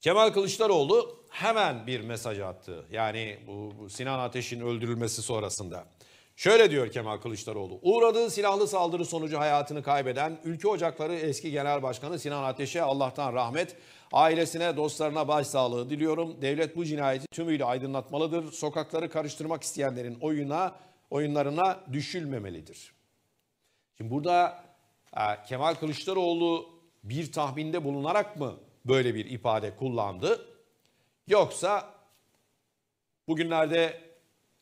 Kemal Kılıçdaroğlu hemen bir mesaj attı. Yani bu, Sinan Ateş'in öldürülmesi sonrasında. Şöyle diyor Kemal Kılıçdaroğlu. Uğradığı silahlı saldırı sonucu hayatını kaybeden Ülke Ocakları eski genel başkanı Sinan Ateş'e Allah'tan rahmet, ailesine, dostlarına başsağlığı diliyorum. Devlet bu cinayeti tümüyle aydınlatmalıdır. Sokakları karıştırmak isteyenlerin oyuna, oyunlarına düşülmemelidir. Şimdi burada e, Kemal Kılıçdaroğlu bir tahminde bulunarak mı böyle bir ifade kullandı. Yoksa bugünlerde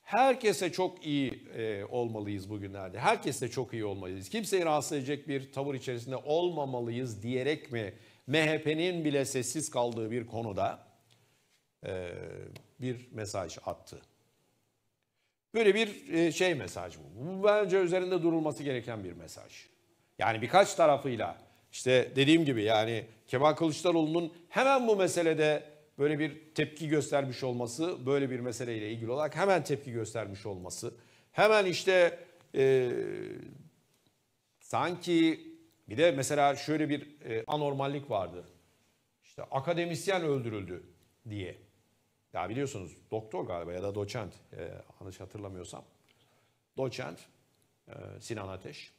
herkese çok iyi e, olmalıyız bugünlerde. Herkese çok iyi olmalıyız. Kimseyi rahatsız edecek bir tavır içerisinde olmamalıyız diyerek mi MHP'nin bile sessiz kaldığı bir konuda e, bir mesaj attı. Böyle bir e, şey mesaj bu. Bu bence üzerinde durulması gereken bir mesaj. Yani birkaç tarafıyla işte dediğim gibi yani Kemal Kılıçdaroğlu'nun hemen bu meselede böyle bir tepki göstermiş olması, böyle bir meseleyle ilgili olarak hemen tepki göstermiş olması, hemen işte e, sanki bir de mesela şöyle bir e, anormallik vardı. İşte akademisyen öldürüldü diye. Ya biliyorsunuz doktor galiba ya da doçent, e, yanlış hatırlamıyorsam. Doçent e, Sinan Ateş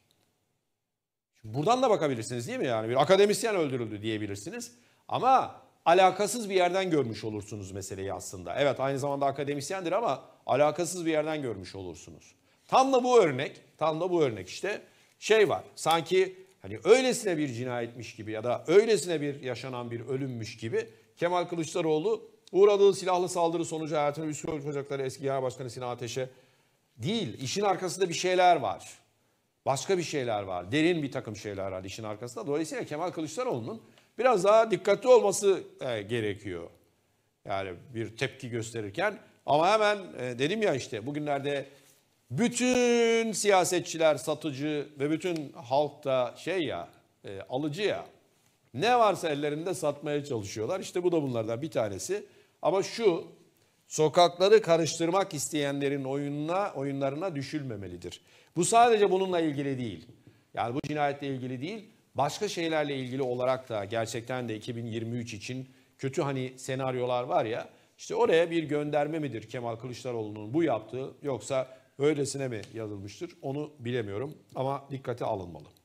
Buradan da bakabilirsiniz değil mi yani? Bir akademisyen öldürüldü diyebilirsiniz. Ama alakasız bir yerden görmüş olursunuz meseleyi aslında. Evet aynı zamanda akademisyendir ama alakasız bir yerden görmüş olursunuz. Tam da bu örnek, tam da bu örnek işte şey var. Sanki hani öylesine bir cinayetmiş gibi ya da öylesine bir yaşanan bir ölümmüş gibi Kemal Kılıçdaroğlu uğradığı silahlı saldırı sonucu hayatını üstü olacakları eski genel başkanı Sinan Ateş'e değil. işin arkasında bir şeyler var. Başka bir şeyler var. Derin bir takım şeyler var işin arkasında. Dolayısıyla Kemal Kılıçdaroğlu'nun biraz daha dikkatli olması e, gerekiyor. Yani bir tepki gösterirken. Ama hemen e, dedim ya işte bugünlerde bütün siyasetçiler satıcı ve bütün halk da şey ya e, alıcı ya. Ne varsa ellerinde satmaya çalışıyorlar. İşte bu da bunlardan bir tanesi. Ama şu sokakları karıştırmak isteyenlerin oyununa, oyunlarına düşülmemelidir. Bu sadece bununla ilgili değil. Yani bu cinayetle ilgili değil, başka şeylerle ilgili olarak da gerçekten de 2023 için kötü hani senaryolar var ya, işte oraya bir gönderme midir Kemal Kılıçdaroğlu'nun bu yaptığı yoksa öylesine mi yazılmıştır onu bilemiyorum ama dikkate alınmalı.